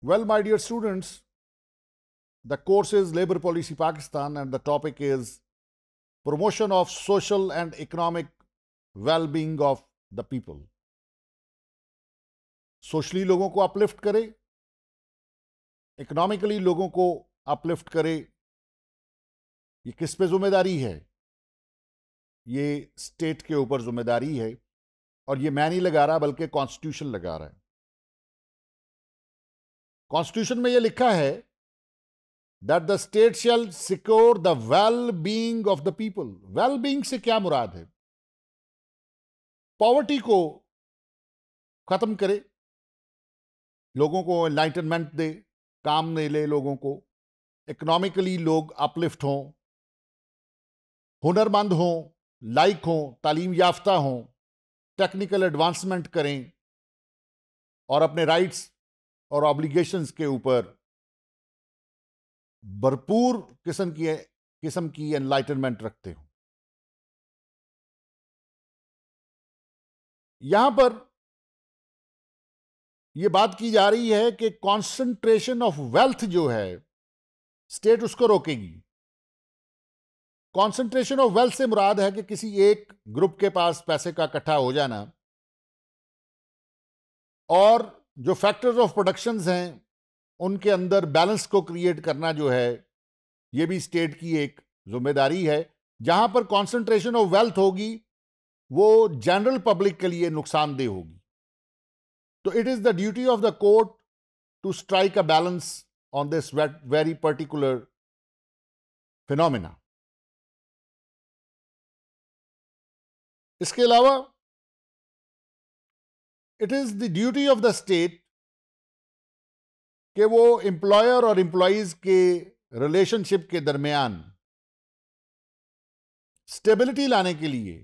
Well, my dear students, the course is Labour Policy Pakistan and the topic is Promotion of Social and Economic Well-being of the People. Socially, लोगों को uplift करे economically लोगों को uplift करे ये किस पे जिम्मेदारी है ये state के ऊपर जिम्मेदारी है और ये मैं नहीं लगा रहा बल्कि constitution लगा रहा है कॉन्स्टिट्यूशन में यह लिखा है that the state shall secure the well being of the people well being से क्या मुराद है पॉवर्टी को खत्म करे लोगों को एनलाइटनमेंट दे काम नहीं ले लोगों को इकोनॉमिकली लोग अपलिफ्ट हों हुनरमंद हों लाइक हों तालीम याफ्ता हों टेक्निकल एडवांसमेंट करें और अपने राइट्स और ऑब्लिगेशंस के ऊपर भरपूर किस्म की किस्म की एनलाइटनमेंट रखते हो यहां पर यह बात की जा रही है कि कॉन्सेंट्रेशन ऑफ वेल्थ जो है स्टेट उसको रोकेगी कॉन्सेंट्रेशन ऑफ वेल्थ से मुराद है कि किसी एक ग्रुप के पास पैसे का इकट्ठा हो जाना और जो फैक्टर्स ऑफ प्रोडक्शंस हैं उनके अंदर बैलेंस को क्रिएट करना जो है ये भी स्टेट की एक जिम्मेदारी है जहां पर कंसंट्रेशन ऑफ वेल्थ होगी वो जनरल पब्लिक के लिए नुकसानदेह होगी तो it is the duty of the court to strike a balance on this very particular phenomena इसके अलावा it is the duty of the state कि वो एम्प्लॉयर और एम्प्लॉयज के रिलेशनशिप के दरमियान स्टेबिलिटी लाने के लिए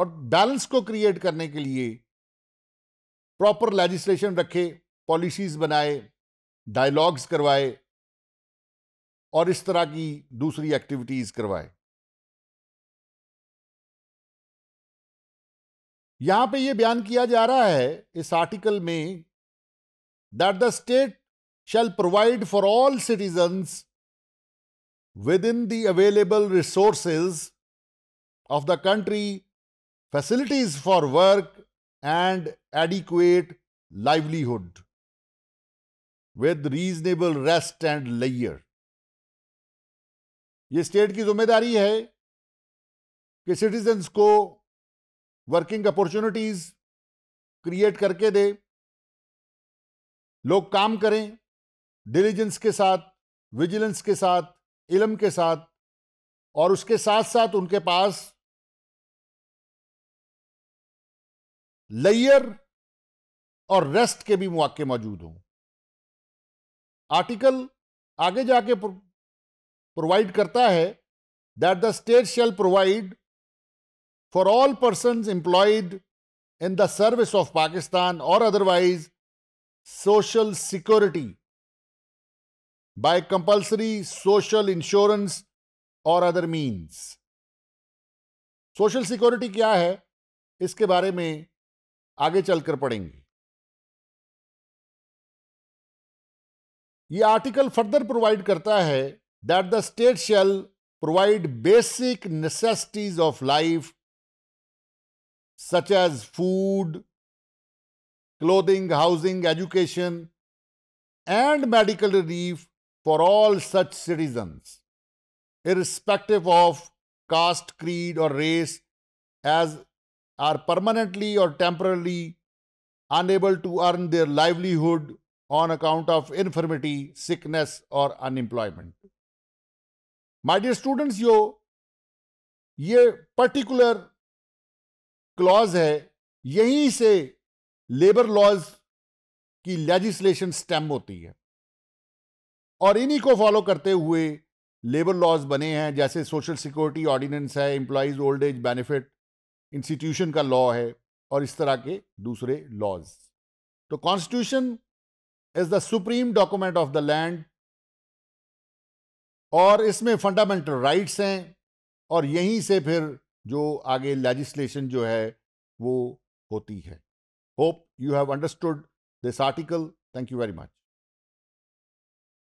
और बैलेंस को क्रिएट करने के लिए प्रॉपर लेजिस्लेशन रखे पॉलिसीज बनाए डायलॉग्स करवाए और इस तरह की दूसरी एक्टिविटीज़ करवाए यहां पे यह बयान किया जा रहा है इस आर्टिकल में that the state shall provide for all citizen within the available resources of the country facilities for work and adequate livelihood with reasonable rest and लेयर ये स्टेट की जिम्मेदारी है कि सिटीजन्स को वर्किंग अपॉर्चुनिटीज क्रिएट करके दे लोग काम करें डिलीजेंस के साथ विजिलेंस के साथ इलम के साथ और उसके साथ साथ उनके पास लेयर और रेस्ट के भी मौके मौजूद हों आर्टिकल आगे जाके प्रोवाइड करता है that the state shall provide for all persons employed in the service of Pakistan or otherwise social security by compulsory social insurance or other means. Social security क्या है इसके बारे में आगे चलकर पढ़ेंगे ये आर्टिकल फर्दर प्रोवाइड करता है that the state shall provide basic necessities of life such as food, clothing, housing, education, and medical relief for all such citizens, irrespective of caste, creed, or race, as are permanently or temporarily unable to earn their livelihood on account of infirmity, sickness, or unemployment. My dear students, yo, ye particular. Clause है यहीं से labour laws की legislation stem होती है और इन्हीं को follow करते हुए लेबर लॉज बने हैं जैसे सोशल सिक्योरिटी ऑर्डिनेंस है employees old age benefit institution का लॉ है और इस तरह के दूसरे लॉज तो constitution is the supreme document of the land और इसमें फंडामेंटल राइट्स हैं और यहीं से फिर जो आगे लेजिस्लेशन जो है वो होती है hope you have understood this article thank you very much